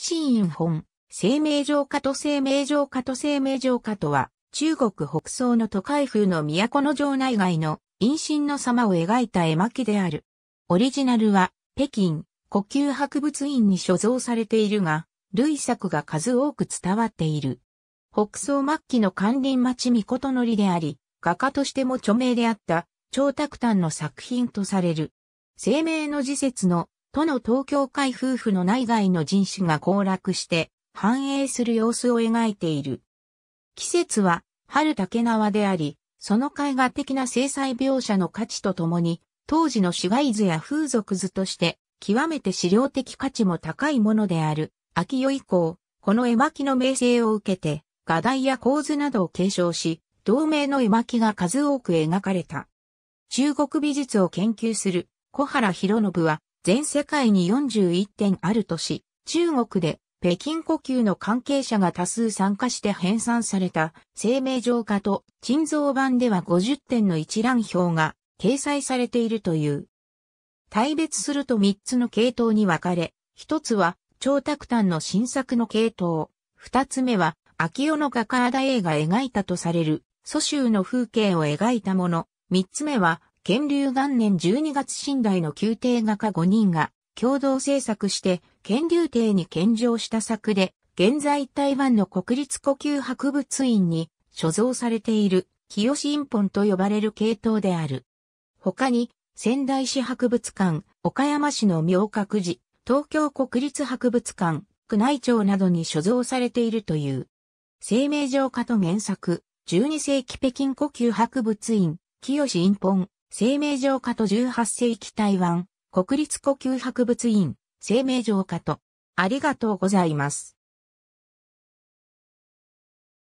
シーン本、生命浄化と生命浄化と生命浄化とは、中国北総の都会風の都の城内外の陰神の様を描いた絵巻である。オリジナルは、北京、呼吸博物院に所蔵されているが、類作が数多く伝わっている。北総末期の関林町御琴のりであり、画家としても著名であった、長卓丹の作品とされる。生命の時節の都の東京会夫婦の内外の人種が交落して繁栄する様子を描いている。季節は春竹縄であり、その絵画的な制裁描写の価値とともに、当時の市街図や風俗図として、極めて資料的価値も高いものである。秋代以降、この絵巻の名声を受けて、画題や構図などを継承し、同名の絵巻が数多く描かれた。中国美術を研究する小原博信は、全世界に41点ある都市、中国で北京呼吸の関係者が多数参加して編纂された生命浄化と珍蔵版では50点の一覧表が掲載されているという。対別すると3つの系統に分かれ、1つは超卓丹の新作の系統、2つ目は秋代の画家アダ映が描いたとされる蘇州の風景を描いたもの、3つ目は元隆元年12月寝台の宮廷画家5人が共同制作して元隆帝に献上した作で、現在台湾の国立呼吸博物院に所蔵されている清新本と呼ばれる系統である。他に、仙台市博物館、岡山市の明覚寺、東京国立博物館、宮内庁などに所蔵されているという。生命浄化と原作、12世紀北京呼吸博物院、清新本、生命浄化と18世紀台湾、国立呼吸博物院、生命浄化と、ありがとうございます。